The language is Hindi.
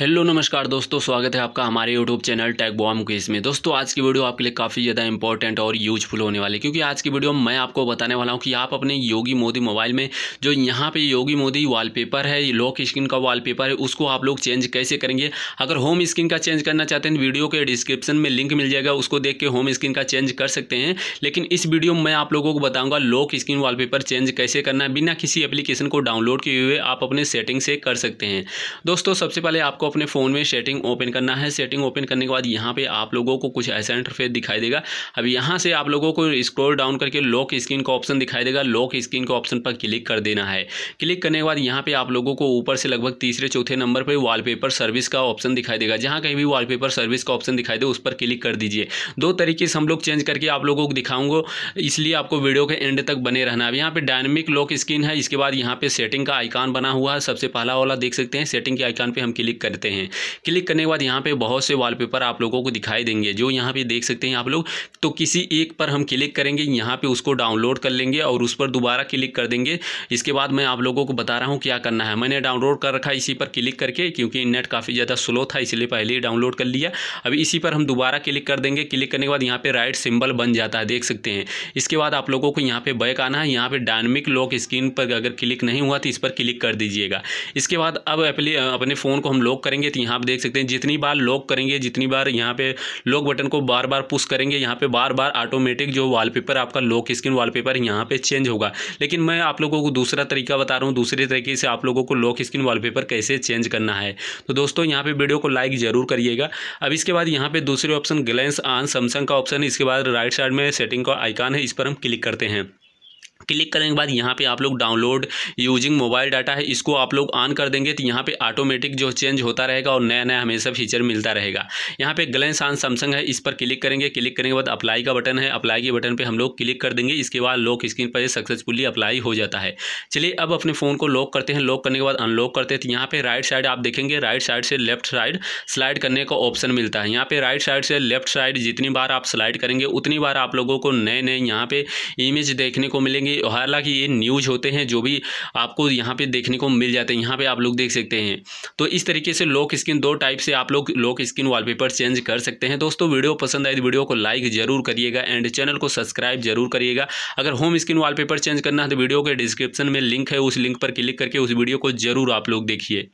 हेलो नमस्कार दोस्तों स्वागत है आपका हमारे यूट्यूब चैनल टैग बॉम केस में दोस्तों आज की वीडियो आपके लिए काफ़ी ज़्यादा इंपॉर्टेंट और यूजफुल होने वाली क्योंकि आज की वीडियो में मैं आपको बताने वाला हूं कि आप अपने योगी मोदी मोबाइल में जो यहां पे योगी मोदी वॉलपेपर है लॉक स्क्रीन का वाल है उसको आप लोग चेंज कैसे करेंगे अगर होम स्क्रीन का चेंज करना चाहते हैं वीडियो के डिस्क्रिप्शन में लिंक मिल जाएगा उसको देख के होम स्क्रीन का चेंज कर सकते हैं लेकिन इस वीडियो में मैं आप लोगों को बताऊँगा लॉक स्क्रीन वॉलपेपर चेंज कैसे करना है बिना किसी एप्लीकेशन को डाउनलोड किए हुए आप अपने सेटिंग से कर सकते हैं दोस्तों सबसे पहले आपको अपने फ़ोन में सेटिंग ओपन करना है सेटिंग ओपन करने के बाद यहाँ पे आप लोगों को कुछ ऐसा इंटरफेस दिखाई देगा अब यहाँ से आप लोगों को स्क्रॉल डाउन करके लॉक स्क्रीन का ऑप्शन दिखाई देगा लॉक स्क्रीन के ऑप्शन पर क्लिक कर देना है क्लिक करने के बाद यहाँ पर आप लोगों को ऊपर से लगभग तीसरे चौथे नंबर पर वॉलपेपर सर्विस का ऑप्शन दिखाई देगा जहाँ कहीं भी वॉलपेपर सर्विस का ऑप्शन दिखाई दे उस पर क्लिक कर दीजिए दो तरीके से हम लोग चेंज करके आप लोगों को दिखाऊंगा इसलिए आपको वीडियो के एंड तक बने रहना अब यहाँ पे डायनेमिक लॉक स्क्रीन है इसके बाद यहाँ पे सेटिंग का आइकान बना हुआ है सबसे पहला वाला देख सकते हैं सेटिंग के आइकान पे हम क्लिक करते करते हैं क्लिक करने के बाद यहाँ पे बहुत से वॉलपेपर आप लोगों को दिखाई देंगे जो यहाँ पे देख सकते हैं आप लोग तो किसी एक पर हम क्लिक करेंगे यहाँ पे उसको डाउनलोड कर लेंगे और उस पर दोबारा क्लिक कर देंगे इसके बाद मैं आप लोगों को बता रहा हूँ क्या करना है मैंने डाउनलोड कर रखा इसी पर क्लिक करके क्योंकि नेट काफ़ी ज़्यादा स्लो था इसलिए पहले ही डाउनलोड कर लिया अभी इसी पर हम दोबारा क्लिक कर देंगे क्लिक करने के बाद यहाँ पर राइट सिम्बल बन जाता है देख सकते हैं इसके बाद आप लोगों को यहाँ पर बैक आना है यहाँ पर डायनमिक लॉक स्क्रीन पर अगर क्लिक नहीं हुआ तो इस पर क्लिक कर दीजिएगा इसके बाद अब अपने फ़ोन को हम लॉक करेंगे तो यहाँ पर देख सकते हैं जितनी बार लॉक करेंगे जितनी बार यहाँ पे लॉक बटन को बार बार पुश करेंगे यहाँ पे बार बार ऑटोमेटिक जो वॉलपेपर आपका लॉक स्क्रीन वॉलपेपर यहाँ पे चेंज होगा लेकिन मैं आप लोगों को दूसरा तरीका बता रहा हूँ दूसरे तरीके से आप लोगों को लॉक स्क्रीन वॉलपेपर कैसे चेंज करना है तो दोस्तों यहाँ पे वीडियो को लाइक ज़रूर करिएगा अब इसके बाद यहाँ पे दूसरे ऑप्शन ग्लेंस ऑन सैमसंग का ऑप्शन इसके बाद राइट साइड में सेटिंग का आइकान है इस पर हम क्लिक करते हैं क्लिक करने के बाद यहाँ पे आप लोग डाउनलोड यूजिंग मोबाइल डाटा है इसको आप लोग ऑन कर देंगे तो यहाँ पे ऑटोमेटिक जो चेंज होता रहेगा और नया नया हमेशा फीचर मिलता रहेगा यहाँ पे ग्लेंस ऑन सैमसंग है इस पर क्लिक करेंगे क्लिक करने के बाद अप्लाई का बटन है अप्लाई के बटन पर हम लोग क्लिक कर देंगे इसके बाद लॉक स्क्रीन पर सक्सेसफुली अप्लाई हो जाता है चलिए अब अपने फ़ोन को लॉक करते हैं लॉक करने के बाद अनलॉक करते हैं तो यहाँ पर राइट साइड आप देखेंगे राइट साइड से लेफ्ट साइड स्लाइड करने का ऑप्शन मिलता है यहाँ पर राइट साइड से लेफ्ट साइड जितनी बार आप स्लाइड करेंगे उतनी बार आप लोगों को नए नए यहाँ पर इमेज देखने को मिलेंगे होंगे हालांकि ये न्यूज होते हैं जो भी आपको यहाँ पे देखने को मिल जाते हैं यहाँ पे आप लोग देख सकते हैं तो इस तरीके से लॉक स्क्रीन दो टाइप से आप लोग लॉक स्क्रीन वॉलपेपर चेंज कर सकते हैं दोस्तों वीडियो पसंद आए तो वीडियो को लाइक जरूर करिएगा एंड चैनल को सब्सक्राइब जरूर करिएगा अगर होम स्क्रीन वाल चेंज करना है तो वीडियो के डिस्क्रिप्शन में लिंक है उस लिंक पर क्लिक करके उस वीडियो को जरूर आप लोग देखिए